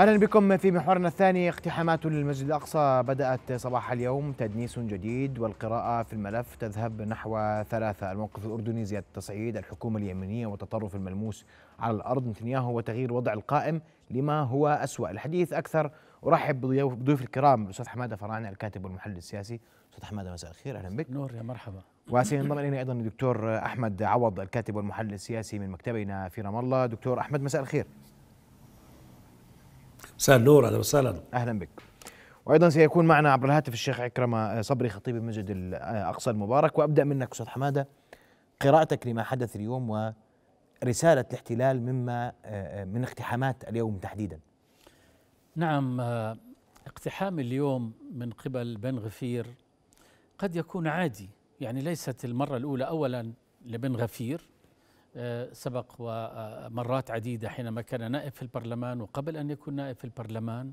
اهلا بكم في محورنا الثاني اقتحامات للمسجد الاقصى بدات صباح اليوم تدنيس جديد والقراءه في الملف تذهب نحو ثلاثه الموقف الاردني زياده التصعيد الحكومه اليمنيه والتطرف الملموس على الارض نتنياهو وتغيير وضع القائم لما هو اسوا الحديث اكثر ارحب بضيوف الكرام الاستاذ حماده فراعنه الكاتب والمحلل السياسي استاذ حماده مساء الخير اهلا بك نور يا مرحبا وسينضم الينا ايضا الدكتور احمد عوض الكاتب والمحلل السياسي من مكتبنا في رام الله دكتور احمد مساء الخير مساء النور اهلا وسهلا اهلا بك وايضا سيكون معنا عبر الهاتف الشيخ عكرمه آه، صبري خطيب المسجد الاقصى آه، المبارك وابدا منك استاذ حماده قراءتك لما حدث اليوم ورساله الاحتلال مما آه، من اقتحامات اليوم تحديدا نعم اقتحام اليوم من قبل بن غفير قد يكون عادي يعني ليست المره الاولى اولا لبن غفير سبق ومرات عديدة حينما كان نائب في البرلمان وقبل أن يكون نائب في البرلمان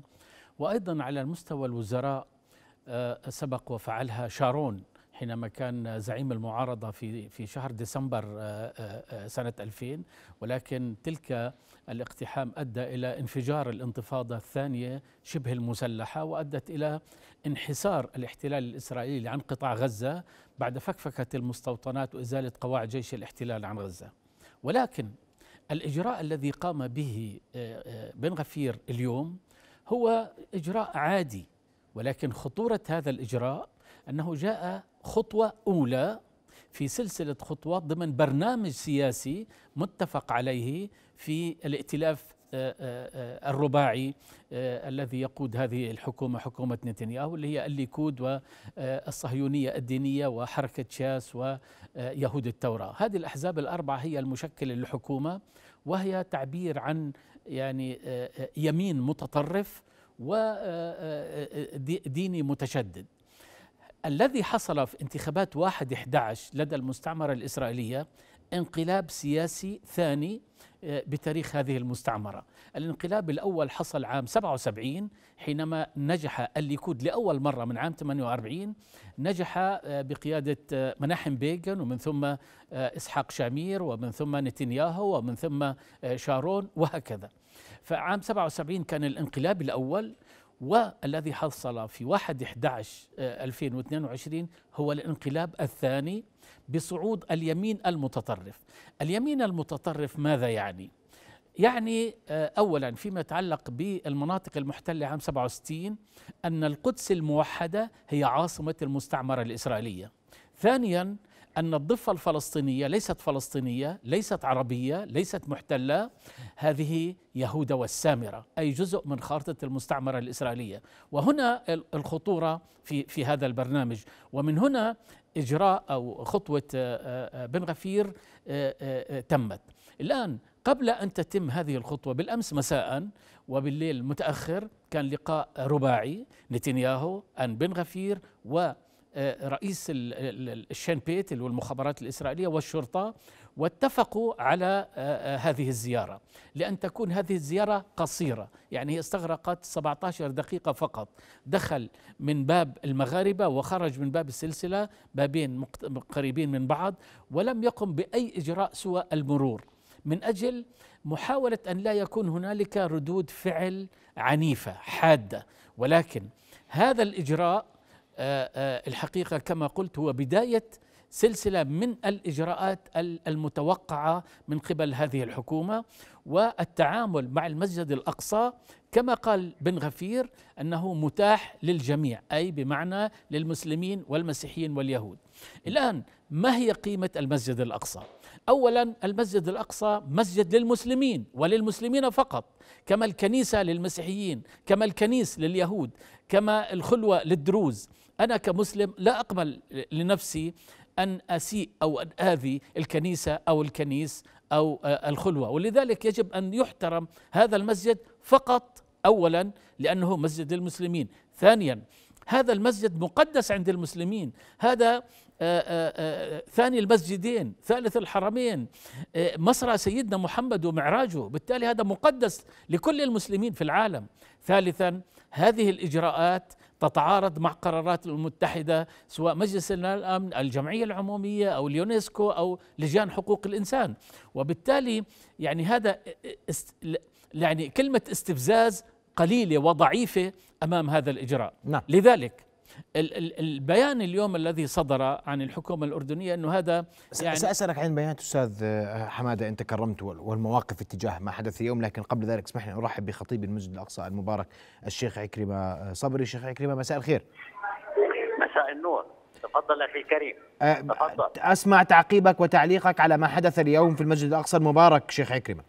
وأيضا على مستوى الوزراء آه، سبق وفعلها شارون حينما كان زعيم المعارضة في في شهر ديسمبر آه، آه، سنة 2000 ولكن تلك الاقتحام أدى إلى انفجار الانتفاضة الثانية شبه المسلحة وأدت إلى انحسار الاحتلال الإسرائيلي عن قطاع غزة بعد فكفكة المستوطنات وإزالة قواعد جيش الاحتلال عن غزة ولكن الإجراء الذي قام به آه، آه، بن غفير اليوم هو إجراء عادي ولكن خطورة هذا الإجراء أنه جاء خطوة أولى في سلسلة خطوات ضمن برنامج سياسي متفق عليه في الائتلاف آه، آه، آه، الرباعي الذي يقود هذه الحكومة حكومة نتنياهو اللي هي الليكود والصهيونية الدينية وحركة شاس ويهود التوراة هذه الأحزاب الأربعة هي المشكلة للحكومة وهي تعبير عن يعني يمين متطرف وديني متشدد الذي حصل في انتخابات 1 11 لدى المستعمرة الإسرائيلية انقلاب سياسي ثاني بتاريخ هذه المستعمرة الانقلاب الأول حصل عام 77 حينما نجح الليكود لأول مرة من عام 48 نجح آه، بقيادة آه، مناحم بيغن ومن ثم آه، إسحاق شامير ومن ثم نتنياهو ومن ثم شارون وهكذا فعام 77 كان الانقلاب الأول والذي حصل في 1 11 2022 هو الانقلاب الثاني بصعود اليمين المتطرف. اليمين المتطرف ماذا يعني؟ يعني آه، اولا فيما يتعلق بالمناطق المحتله عام 67 ان القدس الموحده هي عاصمه المستعمره الاسرائيليه. ثانيا أن الضفة الفلسطينية ليست فلسطينية ليست عربية ليست محتلة هذه يهودا والسامرة أي جزء من خارطة المستعمرة الإسرائيلية وهنا الخطورة في, في هذا البرنامج ومن هنا إجراء أو خطوة آه، آه، بن غفير آه، تمت الآن قبل أن تتم هذه الخطوة بالأمس مساء وبالليل متأخر كان لقاء رباعي نتنياهو أن بن غفير و آه، رئيس الشنبيت والمخابرات الإسرائيلية والشرطة واتفقوا على آه، آه، هذه الزيارة لأن تكون هذه الزيارة قصيرة يعني هي استغرقت 17 دقيقة فقط دخل من باب المغاربة وخرج من باب السلسلة بابين قريبين من بعض ولم يقم بأي إجراء سوى المرور من أجل محاولة أن لا يكون هنالك ردود فعل عنيفة حادة ولكن هذا الإجراء آه، آه، الحقيقة كما قلت هو بداية سلسلة من الإجراءات المتوقعة من قبل هذه الحكومة والتعامل مع المسجد الأقصى كما قال بن غفير أنه متاح للجميع أي بمعنى للمسلمين والمسيحيين واليهود الآن ما هي قيمة المسجد الأقصى؟ أولا المسجد الأقصى مسجد للمسلمين وللمسلمين فقط كما الكنيسة للمسيحيين كما الكنيس لليهود كما الخلوة للدروز أنا كمسلم لا أقبل لنفسي أن أسيء أو أن آذي الكنيسة أو الكنيس أو آه، الخلوة ولذلك يجب أن يحترم هذا المسجد فقط أولا لأنه مسجد المسلمين ثانيا هذا المسجد مقدس عند المسلمين هذا آآ آه، آآ آه، ثاني المسجدين ثالث الحرمين مصرى سيدنا محمد ومعراجه بالتالي هذا مقدس لكل المسلمين في العالم ثالثا هذه الإجراءات تتعارض مع قرارات الامم المتحده سواء مجلس الامن الجمعيه العموميه او اليونسكو او لجان حقوق الانسان وبالتالي يعني هذا است يعني كلمه استفزاز قليله وضعيفه امام هذا الاجراء نعم. لذلك البيان اليوم الذي صدر عن الحكومة الأردنية أنه هذا يعني سأسألك عن بيانات أستاذ آه، حمادة أنت كرمت والمواقف اتجاه ما حدث اليوم لكن قبل ذلك اسمح لي أرحب بخطيب المسجد الأقصى المبارك الشيخ عكرمة آه، صبري شيخ عكرمة مساء الخير مساء النور تفضل اخي الكريم آه، تفضل اسمع تعقيبك وتعليقك على ما حدث اليوم في المسجد الاقصى المبارك شيخ عكرمه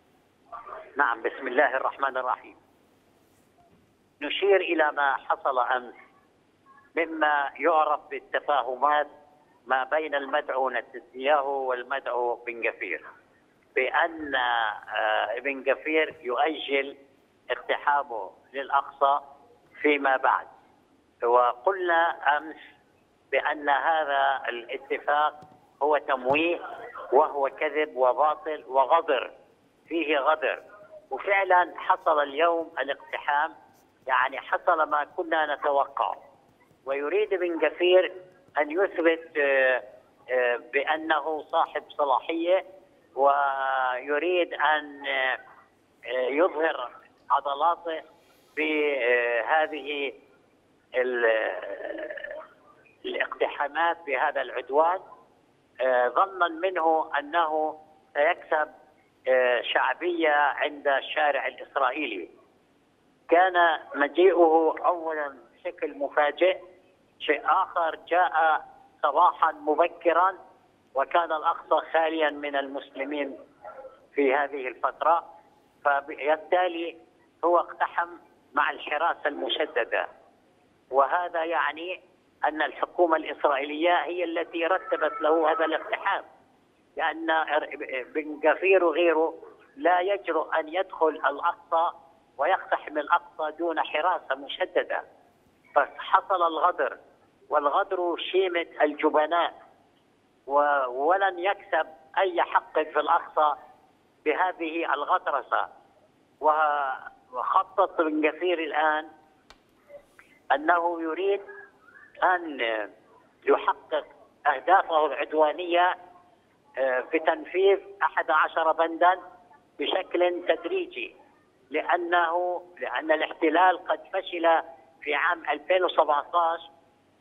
نعم بسم الله الرحمن الرحيم نشير الى ما حصل امس مما يعرف بالتفاهمات ما بين المدعو نتنياهو والمدعو بن جفير بأن آه، ابن جفير يؤجل اقتحامه للأقصى فيما بعد وقلنا أمس بأن هذا الاتفاق هو تمويه وهو كذب وباطل وغدر فيه غدر وفعلا حصل اليوم الاقتحام يعني حصل ما كنا نتوقعه ويريد ابن كثير أن يثبت آه، آه، بأنه صاحب صلاحية ويريد أن آه، يظهر عضلاته بهذه الاقتحامات بهذا العدوان ظنا منه انه سيكسب شعبيه عند الشارع الاسرائيلي كان مجيئه اولا بشكل مفاجئ شيء آخر جاء صباحا مبكرا وكان الأقصى خاليا من المسلمين في هذه الفترة فبالتالي هو اقتحم مع الحراسة المشددة وهذا يعني أن الحكومة الإسرائيلية هي التي رتبت له هذا الاقتحام لأن بن غفير وغيره لا يجرؤ أن يدخل الأقصى ويقتحم الأقصى دون حراسة مشددة فحصل الغدر والغدر شيمة الجبناء ولن يكسب أي حق في الأقصى بهذه الغطرسة وخطط بن كثير الآن أنه يريد أن يحقق أهدافه العدوانية في تنفيذ 11 بندا بشكل تدريجي لأنه لأن الاحتلال قد فشل في عام 2017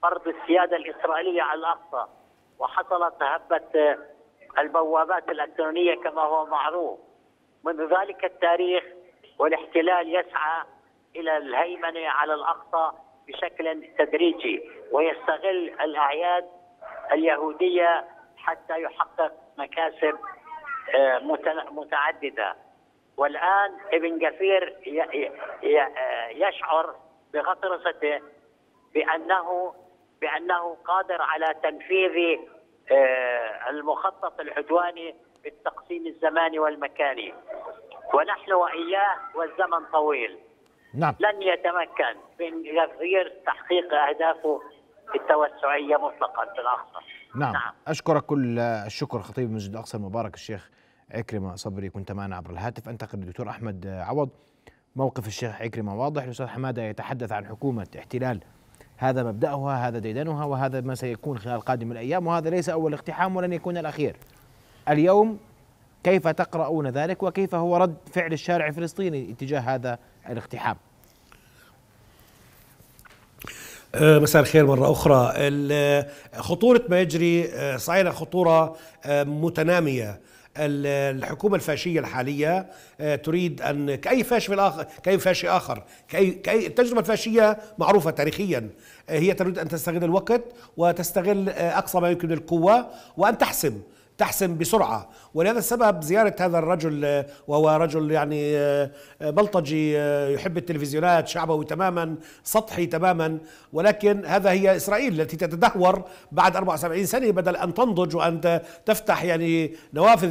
فرض السياده الاسرائيليه على الاقصى وحصلت هبه آه، البوابات الالكترونيه كما هو معروف منذ ذلك التاريخ والاحتلال يسعى الى الهيمنه على الاقصى بشكل تدريجي ويستغل الاعياد اليهوديه حتى يحقق مكاسب آه، متعدده والان ابن كثير آه، يشعر بغطرسته بانه بانه قادر على تنفيذ آه، المخطط العدواني بالتقسيم الزماني والمكاني ونحن واياه والزمن طويل نعم. لن يتمكن من تغيير تحقيق اهدافه التوسعيه مطلقا في الاقصى نعم. نعم اشكرك كل الشكر خطيب مسجد الاقصى المبارك الشيخ عكرمه صبري كنت معنا عبر الهاتف انتقل للدكتور احمد عوض موقف الشيخ عكرمه واضح الاستاذ حماده يتحدث عن حكومه احتلال هذا مبدأها هذا ديدنها وهذا ما سيكون خلال قادم الأيام وهذا ليس أول اقتحام ولن يكون الأخير اليوم كيف تقرؤون ذلك وكيف هو رد فعل الشارع الفلسطيني اتجاه هذا الاقتحام أه، مساء الخير مرة أخرى خطورة ما يجري أه، صحيح خطورة أه، متنامية الحكومه الفاشيه الحاليه آه، تريد ان كاي فاشي اخر كاي فاشي اخر كاي كاي التجربه الفاشيه معروفه تاريخيا آه، هي تريد ان تستغل الوقت وتستغل آه، اقصى ما يمكن القوه وان تحسم تحسن بسرعة ولهذا السبب زيارة هذا الرجل آه، وهو رجل يعني آه، آه، بلطجي يحب التلفزيونات شعبوي تماما سطحي تماما ولكن هذا هي إسرائيل التي تتدهور بعد 74 سنة بدل أن تنضج وأن تفتح يعني نوافذ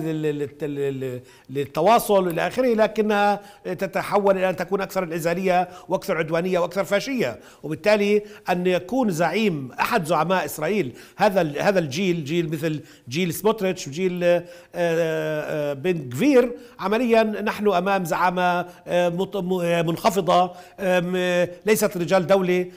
للتواصل إلى آخره لكنها تتحول إلى أن تكون أكثر انعزالية وأكثر عدوانية وأكثر فاشية وبالتالي أن يكون زعيم أحد زعماء إسرائيل هذا هذا الجيل جيل مثل جيل سموتريتش يوفيتش وجيل آه، آه، بن كفير عمليا نحن امام زعامه آه، منخفضه ليست رجال دوله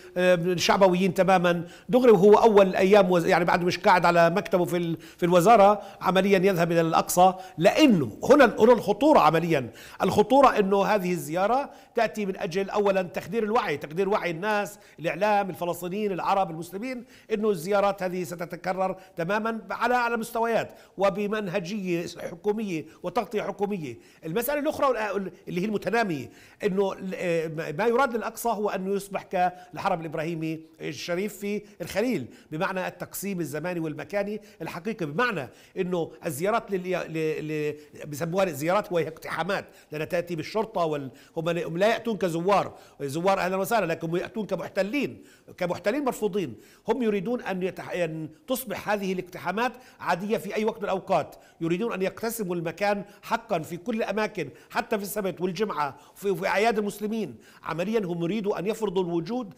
شعبويين تماما دغري وهو اول ايام يعني بعد مش قاعد على مكتبه في في الوزاره عمليا يذهب الى الاقصى لانه هنا هنا الخطوره عمليا الخطوره انه هذه الزياره تاتي من اجل اولا تخدير الوعي تخدير وعي الناس الاعلام الفلسطينيين العرب المسلمين انه الزيارات هذه ستتكرر تماما على على مستويات وبمنهجيه حكوميه وتغطيه حكوميه، المساله الاخرى اللي هي المتناميه انه آه، ما يراد للاقصى هو انه يصبح كالحرم الابراهيمي الشريف في الخليل، بمعنى التقسيم الزماني والمكاني الحقيقي، بمعنى انه الزيارات للي... بسموها زيارات وهي اقتحامات لانها تاتي بالشرطه وال... هم لا ياتون كزوار، زوار اهلا وسهلا لكن ياتون كمحتلين، كمحتلين مرفوضين، هم يريدون ان, يتح... أن تصبح هذه الاقتحامات عاديه في اي وقت وقت من الأوقات يريدون أن يقتسموا المكان حقا في كل الأماكن حتى في السبت والجمعة وفي أعياد المسلمين عمليا هم يريدوا أن يفرضوا الوجود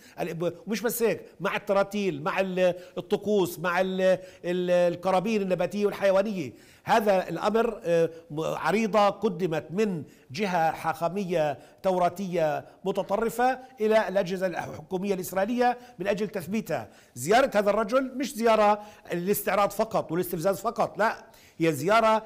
مش بس هيك مع التراتيل مع الطقوس مع القرابين النباتية والحيوانية هذا الأمر آه، عريضة قدمت من جهة حاخامية توراتية متطرفة إلى الأجهزة الحكومية الإسرائيلية من أجل تثبيتها زيارة هذا الرجل مش زيارة للاستعراض فقط والاستفزاز فقط لا هي زيارة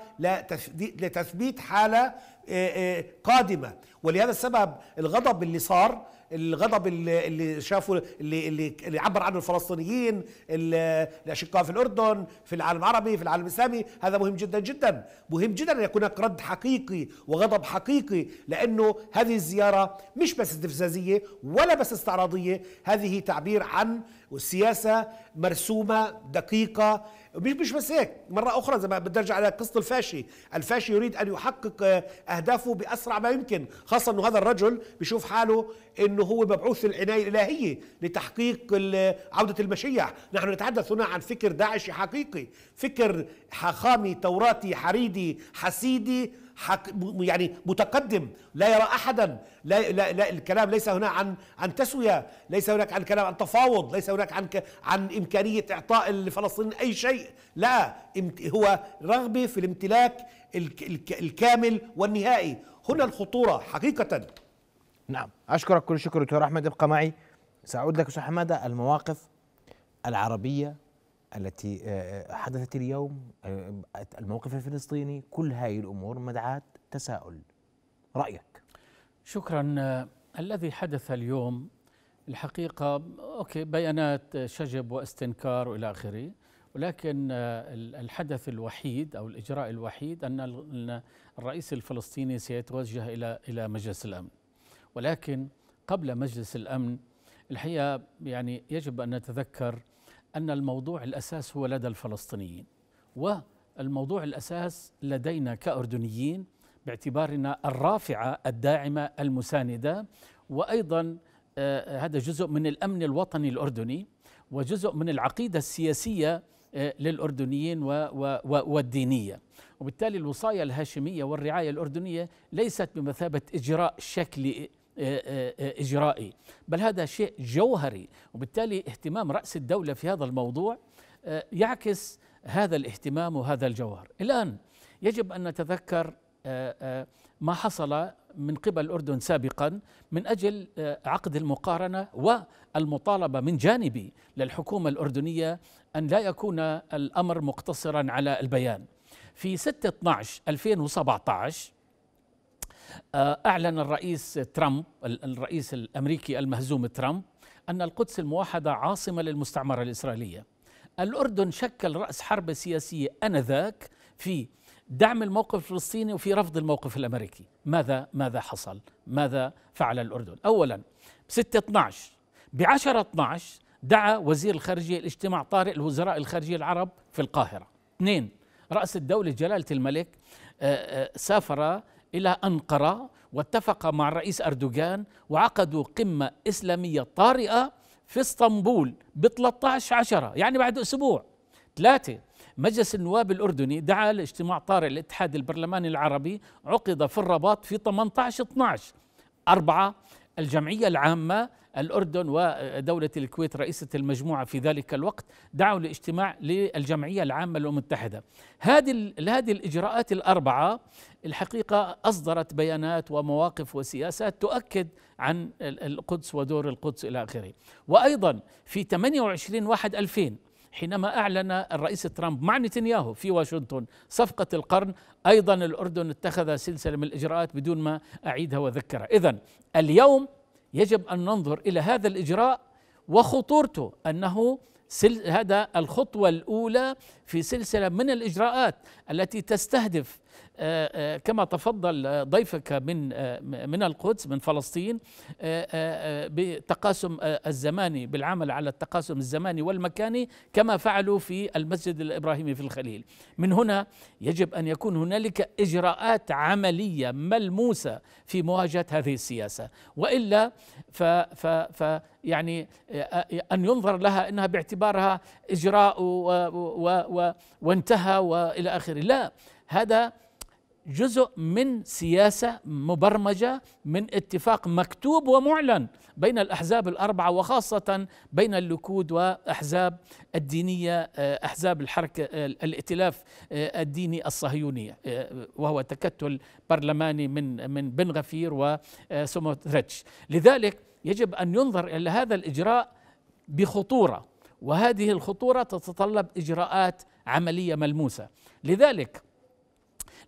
لتثبيت حالة آه، آه، قادمة ولهذا السبب الغضب اللي صار الغضب اللي, اللي شافوا اللي, اللي, اللي عبر عنه الفلسطينيين الاشقاء في الاردن في العالم العربي في العالم الاسلامي هذا مهم جدا جدا مهم جدا ان يكون هناك رد حقيقي وغضب حقيقي لانه هذه الزياره مش بس استفزازيه ولا بس استعراضيه هذه تعبير عن سياسه مرسومه دقيقه مش مش بس هيك مره اخرى زي ما ارجع على قصه الفاشي الفاشي يريد ان يحقق آه، اهدافه باسرع ما يمكن خاصه انه هذا الرجل بيشوف حاله انه هو مبعوث العنايه الالهيه لتحقيق عوده المشيح نحن نتحدث هنا عن فكر داعشي حقيقي فكر حخامي توراتي حريدي حسيدي حك يعني متقدم لا يرى احدا لا, لا, لا الكلام ليس هنا عن عن تسويه ليس هناك عن كلام عن تفاوض ليس هناك عن عن امكانيه اعطاء لفلسطين اي شيء لا هو رغبه في الامتلاك الكامل والنهائي هنا الخطوره حقيقه نعم اشكرك كل شكر دكتور احمد ابقى معي ساعود لك استاذ حماده المواقف العربيه التي آه، آه، حدثت اليوم آه، الموقف الفلسطيني كل هذه الأمور مدعاة تساؤل رأيك شكرا الذي حدث اليوم الحقيقة أوكي بيانات شجب واستنكار وإلى آخره ولكن الحدث الوحيد أو الإجراء الوحيد أن الرئيس الفلسطيني سيتوجه إلى إلى مجلس الأمن ولكن قبل مجلس الأمن الحقيقة يعني يجب أن نتذكر أن الموضوع الأساس هو لدى الفلسطينيين والموضوع الأساس لدينا كأردنيين باعتبارنا الرافعة الداعمة المساندة وأيضا آه، هذا جزء من الأمن الوطني الأردني وجزء من العقيدة السياسية آه، للأردنيين والدينية وبالتالي الوصاية الهاشمية والرعاية الأردنية ليست بمثابة إجراء شكلي آه، آه، آه، إجرائي بل هذا شيء جوهري وبالتالي اهتمام رأس الدولة في هذا الموضوع يعكس هذا الاهتمام وهذا الجوهر الآن يجب أن نتذكر ما حصل من قبل الأردن سابقا من أجل عقد المقارنة والمطالبة من جانبي للحكومة الأردنية أن لا يكون الأمر مقتصرا على البيان في 6 12 2017 آه، أعلن الرئيس ترامب الرئيس الأمريكي المهزوم ترامب أن القدس الموحدة عاصمة للمستعمرة الإسرائيلية الأردن شكل رأس حرب سياسية أنذاك في دعم الموقف الفلسطيني وفي رفض الموقف الأمريكي ماذا ماذا حصل ماذا فعل الأردن أولا 6 12 ب 10 12 دعا وزير الخارجية لاجتماع طارئ الوزراء الخارجية العرب في القاهرة اثنين رأس الدولة جلالة الملك آه، آه، سافر إلى أنقرة واتفق مع الرئيس أردوغان وعقدوا قمة إسلامية طارئة في اسطنبول ب 13 عشرة يعني بعد أسبوع ثلاثة مجلس النواب الأردني دعا لاجتماع طارئ الاتحاد البرلماني العربي عقد في الرباط في 18 12 أربعة الجمعية العامة الأردن ودولة الكويت رئيسة المجموعة في ذلك الوقت دعوا لاجتماع للجمعية العامة المتحدة هذه, هذه الإجراءات الأربعة الحقيقة أصدرت بيانات ومواقف وسياسات تؤكد عن القدس ودور القدس إلى آخره وأيضا في 28 واحد 2000 حينما أعلن الرئيس ترامب مع نتنياهو في واشنطن صفقة القرن أيضا الأردن اتخذ سلسلة من الإجراءات بدون ما أعيدها وأذكرها إذا اليوم يجب أن ننظر إلى هذا الإجراء وخطورته أنه هذا الخطوة الأولى في سلسلة من الإجراءات التي تستهدف آه، آه، كما تفضل آه، ضيفك من من القدس من فلسطين بتقاسم الزماني بالعمل على التقاسم الزماني والمكاني كما فعلوا في المسجد الابراهيمي في الخليل. من هنا يجب ان يكون هنالك اجراءات عمليه ملموسه في مواجهه هذه السياسه، والا ف, ف, ف يعني ان ينظر لها انها باعتبارها اجراء و و و وانتهى والى اخره، لا هذا جزء من سياسه مبرمجه من اتفاق مكتوب ومعلن بين الاحزاب الاربعه وخاصه بين اللكود واحزاب الدينيه آه، احزاب الحركه آه، الائتلاف آه، الديني الصهيوني وهو تكتل برلماني من من بن غفير وسموتريتش لذلك يجب ان ينظر الى هذا الاجراء بخطوره وهذه الخطوره تتطلب اجراءات عمليه ملموسه لذلك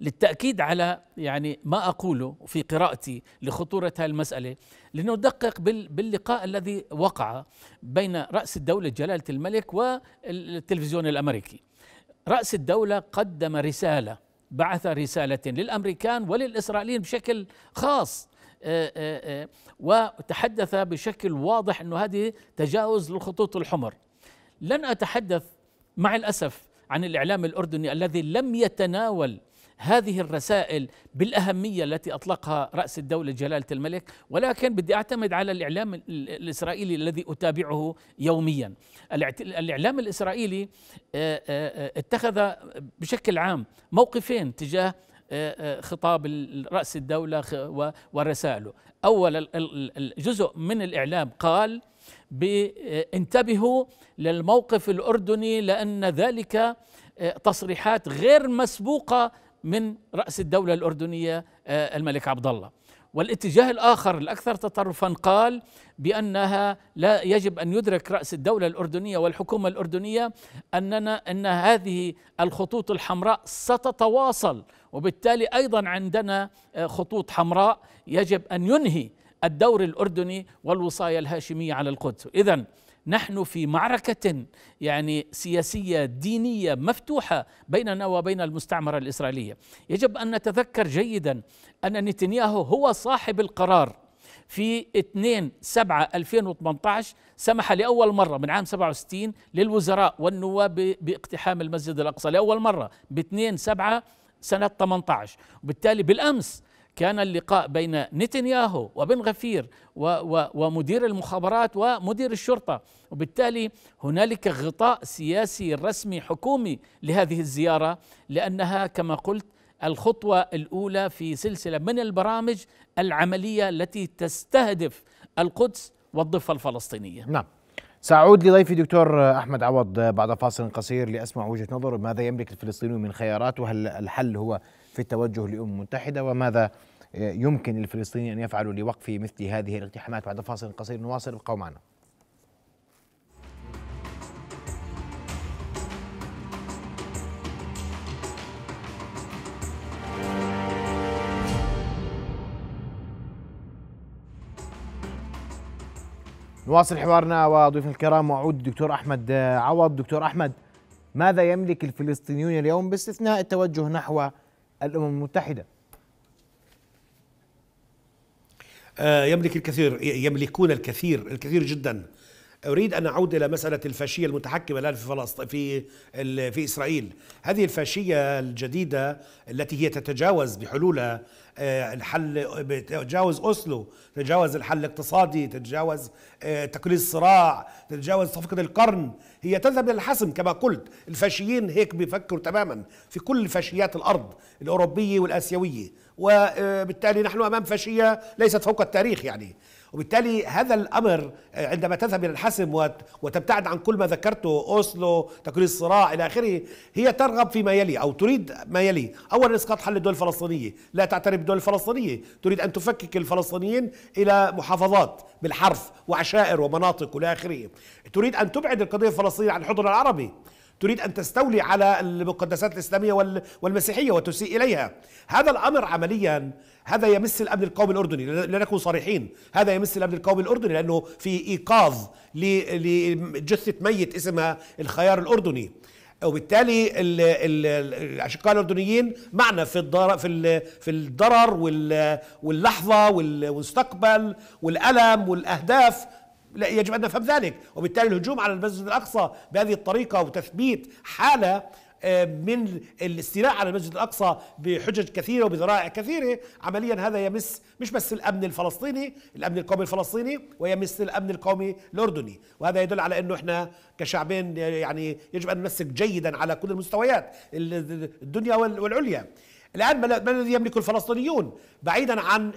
للتأكيد على يعني ما أقوله في قراءتي لخطورة هذه المسألة لندقق باللقاء الذي وقع بين رأس الدولة جلالة الملك والتلفزيون الأمريكي رأس الدولة قدم رسالة بعث رسالة للأمريكان وللإسرائيليين بشكل خاص آه، آه، آه، وتحدث بشكل واضح أنه هذه تجاوز للخطوط الحمر لن أتحدث مع الأسف عن الإعلام الأردني الذي لم يتناول هذه الرسائل بالأهمية التي أطلقها رأس الدولة جلالة الملك ولكن بدي أعتمد على الإعلام الإسرائيلي الذي أتابعه يوميا الإعلام الإسرائيلي آه، آه، آه، اتخذ بشكل عام موقفين تجاه خطاب رأس الدولة ورسائله أول الجزء من الإعلام قال انتبهوا للموقف الأردني لأن ذلك تصريحات غير مسبوقة من رأس الدولة الأردنية آه، الملك عبد الله والاتجاه الآخر الأكثر تطرفا قال بأنها لا يجب أن يدرك رأس الدولة الأردنية والحكومة الأردنية أننا أن هذه الخطوط الحمراء ستتواصل وبالتالي أيضا عندنا آه، خطوط حمراء يجب أن ينهي الدور الأردني والوصاية الهاشمية على القدس إذا نحن في معركة يعني سياسية دينية مفتوحة بيننا وبين المستعمرة الإسرائيلية يجب أن نتذكر جيدا أن نتنياهو هو صاحب القرار في 2 7 2018 سمح لأول مرة من عام 67 للوزراء والنواب باقتحام المسجد الأقصى لأول مرة ب 2 7 سنة 18 وبالتالي بالأمس كان اللقاء بين نتنياهو وبن غفير ومدير المخابرات ومدير الشرطة وبالتالي هنالك غطاء سياسي رسمي حكومي لهذه الزيارة لأنها كما قلت الخطوة الأولى في سلسلة من البرامج العملية التي تستهدف القدس والضفة الفلسطينية نعم سأعود لضيفي دكتور أحمد عوض بعد فاصل قصير لأسمع وجهة نظره ماذا يملك الفلسطينيون من خيارات وهل الحل هو في التوجه للأمم المتحدة وماذا يمكن للفلسطينيين أن يفعلوا لوقف مثل هذه الاقتحامات بعد فاصل قصير نواصل ابقوا معنا نواصل حوارنا وضيوفنا الكرام واعود الدكتور احمد عوض دكتور احمد ماذا يملك الفلسطينيون اليوم باستثناء التوجه نحو الامم المتحده آه، يملك الكثير يملكون الكثير الكثير جدا اريد ان اعود الى مساله الفاشيه المتحكمه الان في فلسطين في في اسرائيل، هذه الفاشيه الجديده التي هي تتجاوز بحلولها آه، الحل تجاوز اوسلو، تجاوز الحل الاقتصادي، تتجاوز آه، تقليل الصراع، تتجاوز صفقه القرن، هي تذهب الى الحسم كما قلت، الفاشيين هيك بيفكروا تماما في كل فاشيات الارض الاوروبيه والاسيويه، وبالتالي آه، نحن امام فاشيه ليست فوق التاريخ يعني وبالتالي هذا الأمر آه، عندما تذهب إلى الحسم وتبتعد عن كل ما ذكرته أوسلو تقرير الصراع إلى آخره هي ترغب فيما يلي أو تريد ما يلي أولا إسقاط حل الدول الفلسطينية لا تعترف بالدول الفلسطينية تريد أن تفكك الفلسطينيين إلى محافظات بالحرف وعشائر ومناطق والى اخره. تريد ان تبعد القضيه الفلسطينيه عن الحضن العربي. تريد ان تستولي على المقدسات الاسلاميه والمسيحيه وتسيء اليها. هذا الامر عمليا هذا يمس الامن القومي الاردني لنكون صريحين هذا يمس الامن القومي الاردني لانه في ايقاظ لجثه ميت اسمها الخيار الاردني وبالتالي الاشقاء الاردنيين معنا في الضرر في في الضرر واللحظه والمستقبل والالم والاهداف لا يجب ان نفهم ذلك وبالتالي الهجوم على المسجد الاقصى بهذه الطريقه وتثبيت حاله آه، من الاستيلاء على المسجد الاقصى بحجج كثيره وبذرائع كثيره عمليا هذا يمس مش بس الامن الفلسطيني الامن القومي الفلسطيني ويمس الامن القومي الاردني وهذا يدل على انه احنا كشعبين يعني يجب ان نمسك جيدا على كل المستويات الدنيا والعليا الآن ما الذي يملك الفلسطينيون بعيدا عن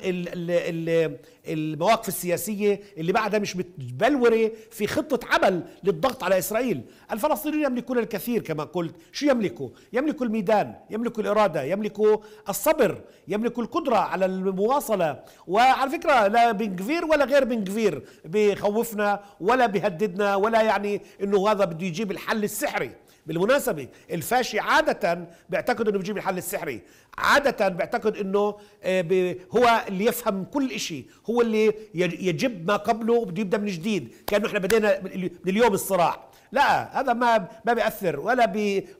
المواقف السياسية اللي بعدها مش متبلورة في خطة عمل للضغط على إسرائيل الفلسطينيون يملكون الكثير كما قلت شو يملكوا؟ يملكوا الميدان يملكوا الإرادة يملكوا الصبر يملكوا القدرة على المواصلة وعلى فكرة لا بنكفير ولا غير بنكفير بخوفنا ولا بيهددنا ولا يعني أنه هذا بده يجيب الحل السحري بالمناسبة الفاشي عادة بيعتقد أنه بيجيب الحل السحري عادة بعتقد انه آه، هو اللي يفهم كل شيء هو اللي يجب ما قبله وبده يبدا من جديد كانه احنا بدينا من اليوم الصراع لا هذا ما ما بياثر ولا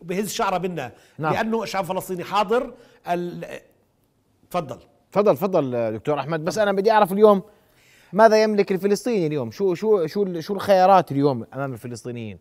بهز شعره منا نعم. لانه الشعب الفلسطيني حاضر تفضل تفضل تفضل دكتور احمد بس انا بدي اعرف اليوم ماذا يملك الفلسطيني اليوم شو شو شو شو الخيارات اليوم امام الفلسطينيين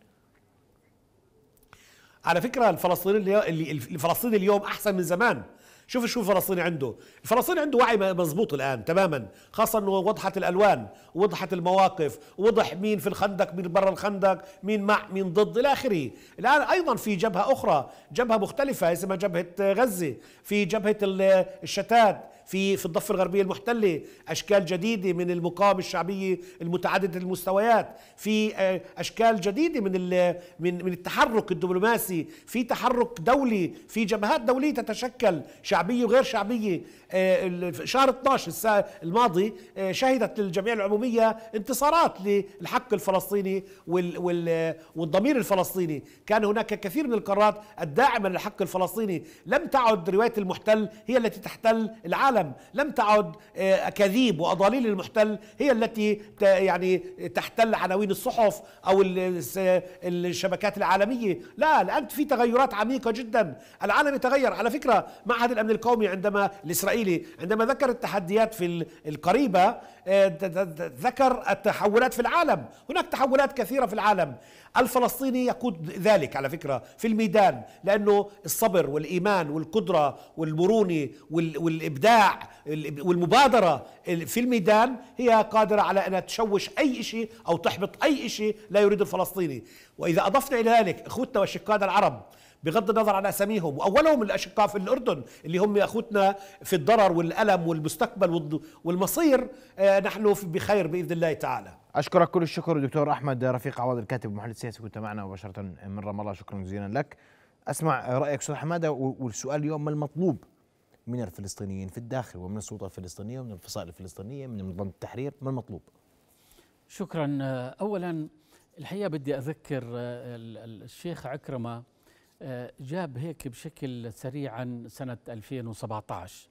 على فكره الفلسطيني الفلسطيني اليوم احسن من زمان شوف شو الفلسطيني عنده الفلسطيني عنده وعي مزبوط الآن تماما خاصة أنه وضحت الألوان وضحت المواقف وضح مين في الخندق مين برا الخندق مين مع مين ضد إلى آخره الآن أيضا في جبهة أخرى جبهة مختلفة اسمها جبهة غزة في جبهة الشتات في في الضفه الغربيه المحتله اشكال جديده من المقاومه الشعبيه المتعدده المستويات في آه، اشكال جديده من من من التحرك الدبلوماسي في تحرك دولي في جبهات دوليه تتشكل شعبيه وغير شعبيه آه، شهر 12 الماضي آه، شهدت الجمعيه العموميه انتصارات للحق الفلسطيني والضمير الفلسطيني كان هناك كثير من القرارات الداعمه للحق الفلسطيني لم تعد روايه المحتل هي التي تحتل العالم العالم لم تعد اكاذيب آه، واضاليل المحتل هي التي يعني تحتل عناوين الصحف او الشبكات العالميه لا الان في تغيرات عميقه جدا العالم يتغير على فكره معهد الامن القومي عندما الاسرائيلي عندما ذكر التحديات في القريبه آه، ذكر التحولات في العالم هناك تحولات كثيره في العالم الفلسطيني يقود ذلك على فكره في الميدان لانه الصبر والايمان والقدره والمرونه والابداع والمبادره في الميدان هي قادره على انها تشوش اي شيء او تحبط اي شيء لا يريد الفلسطيني واذا اضفنا الى ذلك اخوتنا واشقائنا العرب بغض النظر عن اساميهم واولهم الاشقاء في الاردن اللي هم اخوتنا في الضرر والالم والمستقبل والمصير آه، نحن بخير باذن الله تعالى اشكرك كل الشكر دكتور احمد رفيق عوض الكاتب المحلل السياسي كنت معنا مباشره من رام الله شكرا جزيلا لك اسمع رايك استاذ حماده والسؤال اليوم ما المطلوب من الفلسطينيين في الداخل ومن السلطة الفلسطينية ومن الفصائل الفلسطينية من منظمة التحرير ما المطلوب شكرا آه، أولا الحقيقة بدي أذكر آه، الشيخ عكرمة آه، جاب هيك بشكل سريع عن سنة 2017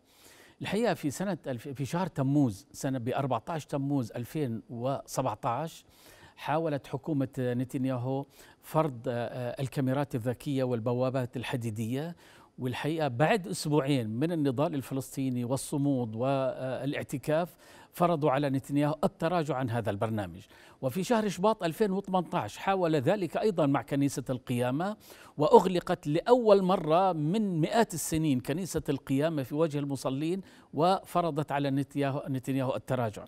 الحقيقة في سنة في شهر تموز سنة ب 14 تموز 2017 حاولت حكومة نتنياهو فرض الكاميرات الذكية والبوابات الحديدية والحقيقه بعد اسبوعين من النضال الفلسطيني والصمود والاعتكاف فرضوا على نتنياهو التراجع عن هذا البرنامج وفي شهر شباط 2018 حاول ذلك أيضا مع كنيسة القيامة وأغلقت لأول مرة من مئات السنين كنيسة القيامة في وجه المصلين وفرضت على نتنياهو, التراجع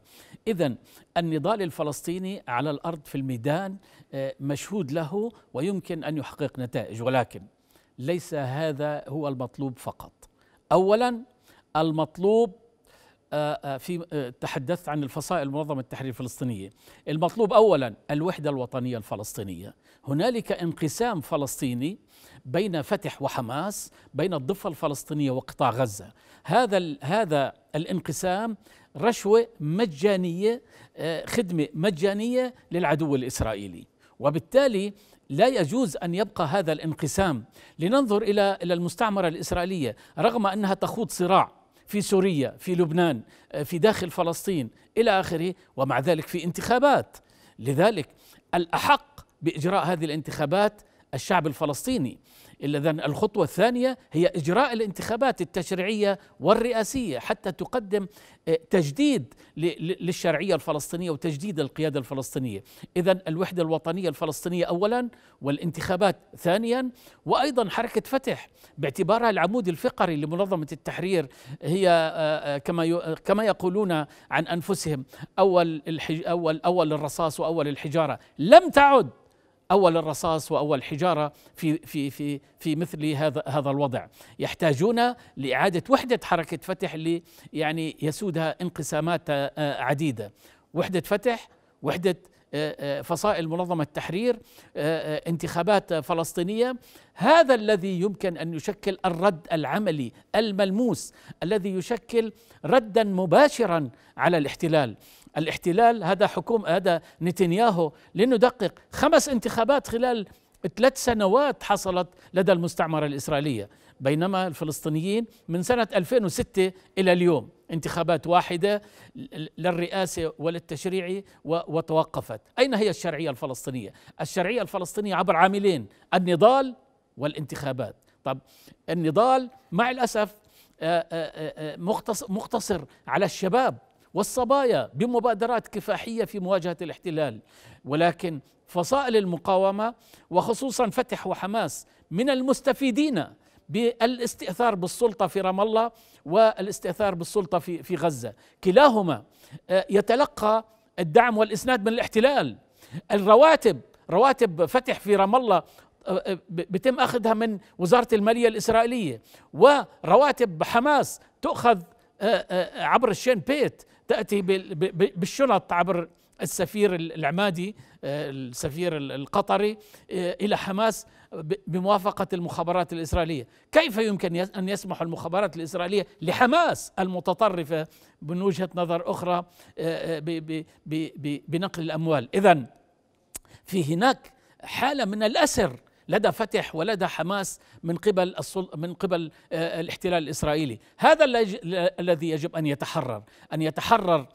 إذا النضال الفلسطيني على الأرض في الميدان آه، مشهود له ويمكن أن يحقق نتائج ولكن ليس هذا هو المطلوب فقط اولا المطلوب آه، آه، في آه، تحدثت عن الفصائل المنظمة التحرير الفلسطينية المطلوب أولا الوحدة الوطنية الفلسطينية هنالك انقسام فلسطيني بين فتح وحماس بين الضفة الفلسطينية وقطاع غزة هذا هذا الانقسام رشوة مجانية خدمة مجانية للعدو الإسرائيلي وبالتالي لا يجوز ان يبقى هذا الانقسام لننظر الى الى المستعمره الاسرائيليه رغم انها تخوض صراع في سوريا في لبنان آه، في داخل فلسطين الى اخره ومع ذلك في انتخابات لذلك الاحق باجراء هذه الانتخابات الشعب الفلسطيني إذا الخطوة الثانية هي إجراء الانتخابات التشريعية والرئاسية حتى تقدم آه، تجديد للشرعية الفلسطينية وتجديد القيادة الفلسطينية إذا الوحدة الوطنية الفلسطينية أولا والانتخابات ثانيا وأيضا حركة فتح باعتبارها العمود الفقري لمنظمة التحرير هي آه، آه، كما كما يقولون عن أنفسهم أول أول أول الرصاص وأول الحجارة لم تعد اول الرصاص واول حجاره في في في في مثل هذا هذا الوضع يحتاجون لاعاده وحده حركه فتح اللي يعني يسودها انقسامات آه، عديده وحده فتح وحده آه، آه، فصائل منظمة التحرير انتخابات فلسطينية هذا الذي يمكن أن يشكل الرد العملي الملموس الذي يشكل ردا مباشرا على الاحتلال الاحتلال هذا حكوم هذا نتنياهو لندقق خمس انتخابات خلال ثلاث سنوات حصلت لدى المستعمرة الإسرائيلية بينما الفلسطينيين من سنة 2006 إلى اليوم انتخابات واحدة للرئاسة وللتشريعي وتوقفت أين هي الشرعية الفلسطينية؟ الشرعية الفلسطينية عبر عاملين النضال والانتخابات طب النضال مع الأسف آه، آه، آه، مقتصر على الشباب والصبايا بمبادرات كفاحيه في مواجهه الاحتلال ولكن فصائل المقاومه وخصوصا فتح وحماس من المستفيدين بالاستئثار بالسلطه في رام الله والاستئثار بالسلطه في في غزه، كلاهما آه، يتلقى الدعم والاسناد من الاحتلال. الرواتب رواتب فتح في رام الله آه، آه، بتم اخذها من وزاره الماليه الاسرائيليه ورواتب حماس تؤخذ عبر الشين بيت تأتي بالشنط عبر السفير العمادي آه، السفير القطري آه، إلى حماس بموافقة المخابرات الإسرائيلية كيف يمكن أن يسمح المخابرات الإسرائيلية لحماس المتطرفة من وجهة نظر أخرى آه، بنقل الأموال إذا في هناك حالة من الأسر لدى فتح ولدى حماس من قبل الصل... من قبل آه، الاحتلال الاسرائيلي، هذا الذي يجب ان يتحرر، ان يتحرر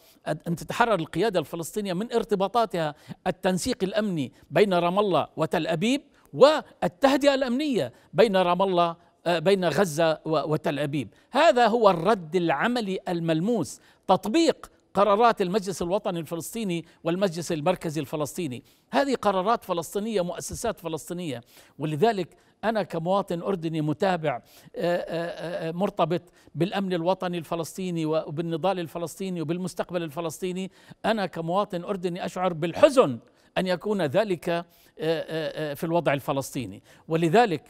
ان تتحرر القياده الفلسطينيه من ارتباطاتها التنسيق الامني بين رام الله وتل ابيب والتهدئه الامنيه بين رام الله آه، بين غزة وتل أبيب هذا هو الرد العملي الملموس تطبيق قرارات المجلس الوطني الفلسطيني والمجلس المركزي الفلسطيني هذه قرارات فلسطينية مؤسسات فلسطينية ولذلك أنا كمواطن أردني متابع آه، آه، آه، مرتبط بالأمن الوطني الفلسطيني وبالنضال الفلسطيني وبالمستقبل الفلسطيني أنا كمواطن أردني أشعر بالحزن أن يكون ذلك في الوضع الفلسطيني ولذلك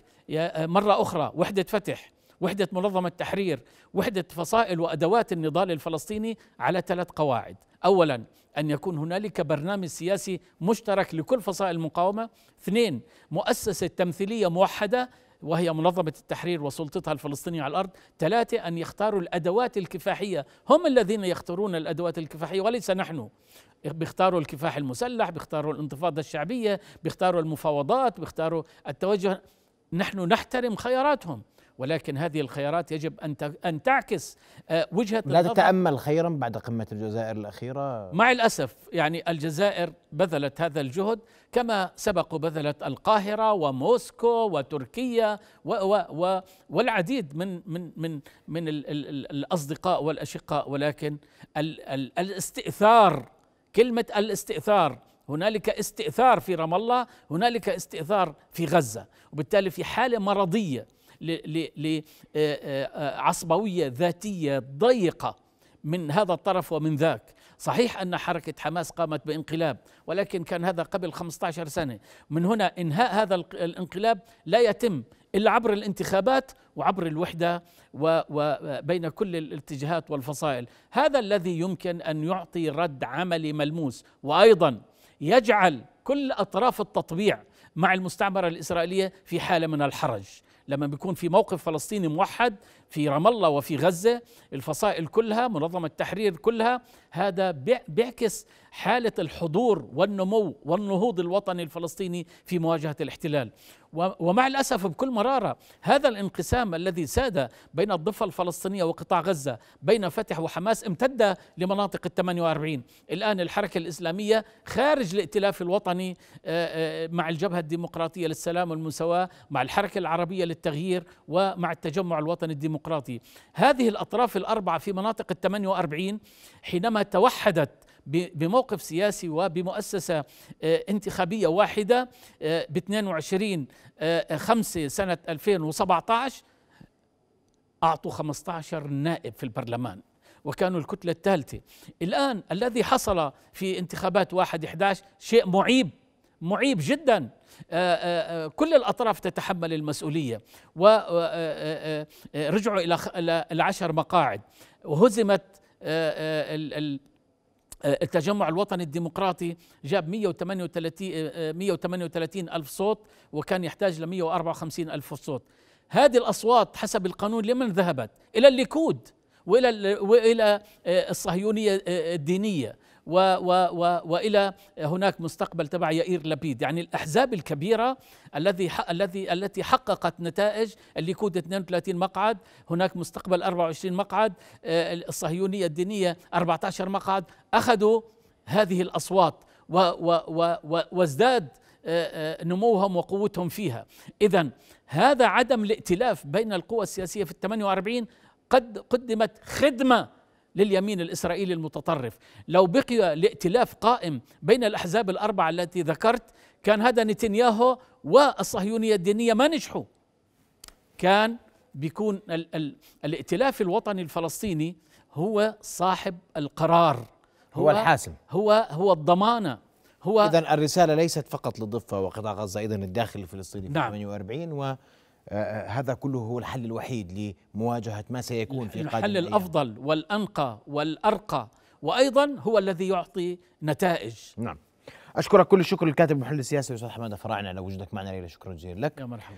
مرة أخرى وحدة فتح وحدة منظمة التحرير وحدة فصائل وأدوات النضال الفلسطيني على ثلاث قواعد أولا أن يكون هنالك برنامج سياسي مشترك لكل فصائل المقاومة اثنين مؤسسة تمثيلية موحدة وهي منظمة التحرير وسلطتها الفلسطينية على الأرض ثلاثة أن يختاروا الأدوات الكفاحية هم الذين يختارون الأدوات الكفاحية وليس نحن بيختاروا الكفاح المسلح بيختاروا الانتفاضة الشعبية بيختاروا المفاوضات بيختاروا التوجه نحن نحترم خياراتهم ولكن هذه الخيارات يجب أن أن تعكس آه، وجهة لا تتأمل خيرا بعد قمة الجزائر الأخيرة مع الأسف يعني الجزائر بذلت هذا الجهد كما سبق بذلت القاهرة وموسكو وتركيا و و و والعديد من من من من ال ال الأصدقاء والأشقاء ولكن ال ال الاستئثار كلمة الاستئثار هنالك استئثار في رام الله هنالك استئثار في غزة وبالتالي في حالة مرضية لعصبوية ذاتية ضيقة من هذا الطرف ومن ذاك صحيح أن حركة حماس قامت بانقلاب ولكن كان هذا قبل 15 سنة من هنا إنهاء هذا الانقلاب لا يتم إلا عبر الانتخابات وعبر الوحدة وبين كل الاتجاهات والفصائل هذا الذي يمكن أن يعطي رد عملي ملموس وأيضا يجعل كل أطراف التطبيع مع المستعمرة الإسرائيلية في حالة من الحرج لما بيكون في موقف فلسطيني موحد في رام الله وفي غزة الفصائل كلها منظمة التحرير كلها هذا بيعكس حالة الحضور والنمو والنهوض الوطني الفلسطيني في مواجهة الاحتلال ومع الأسف بكل مرارة هذا الانقسام الذي ساد بين الضفة الفلسطينية وقطاع غزة بين فتح وحماس امتد لمناطق ال 48 الآن الحركة الإسلامية خارج الائتلاف الوطني آه، آه، مع الجبهة الديمقراطية للسلام والمساواة مع الحركة العربية للتغيير ومع التجمع الوطني الديمقراطي الديمقراطي هذه الأطراف الأربعة في مناطق ال 48 حينما توحدت بموقف سياسي وبمؤسسة آه، انتخابية واحدة ب 22 5 سنة 2017 أعطوا 15 نائب في البرلمان وكانوا الكتلة الثالثة الآن الذي حصل في انتخابات 1 11 شيء معيب معيب جدا آه، آه، آه، كل الأطراف تتحمل المسؤولية ورجعوا إلى العشر مقاعد وهزمت التجمع الوطني الديمقراطي جاب 138 138 ألف صوت وكان يحتاج ل 154 ألف صوت هذه الأصوات حسب القانون لمن ذهبت؟ إلى الليكود وإلى وإلى الصهيونية الدينية و و و والى هناك مستقبل تبع يائير لبيد يعني الاحزاب الكبيره الذي الذي التي حققت نتائج الليكود 32 مقعد هناك مستقبل 24 مقعد آه، الصهيونيه الدينيه 14 مقعد اخذوا هذه الاصوات و و و و وازداد آه، آه، نموهم وقوتهم فيها إذا هذا عدم الائتلاف بين القوى السياسية في الثمانية وأربعين قد قدمت خدمة لليمين الاسرائيلي المتطرف، لو بقي الائتلاف قائم بين الاحزاب الاربعه التي ذكرت كان هذا نتنياهو والصهيونيه الدينيه ما نجحوا. كان بيكون ال- ال- الائتلاف الوطني الفلسطيني هو صاحب القرار هو, هو الحاسم هو هو الضمانه هو اذا الرساله ليست فقط للضفه وقطاع غزه ايضا الداخل الفلسطيني في نعم. 48 و آه، آه، هذا كله هو الحل الوحيد لمواجهة ما سيكون في قادم الحل الأفضل والأنقى والأرقى وأيضا هو الذي يعطي نتائج نعم أشكرك كل الشكر للكاتب المحلل السياسي أستاذ حمادة فراعنة على وجودك معنا ليلة شكرا جزيلا لك يا مرحبا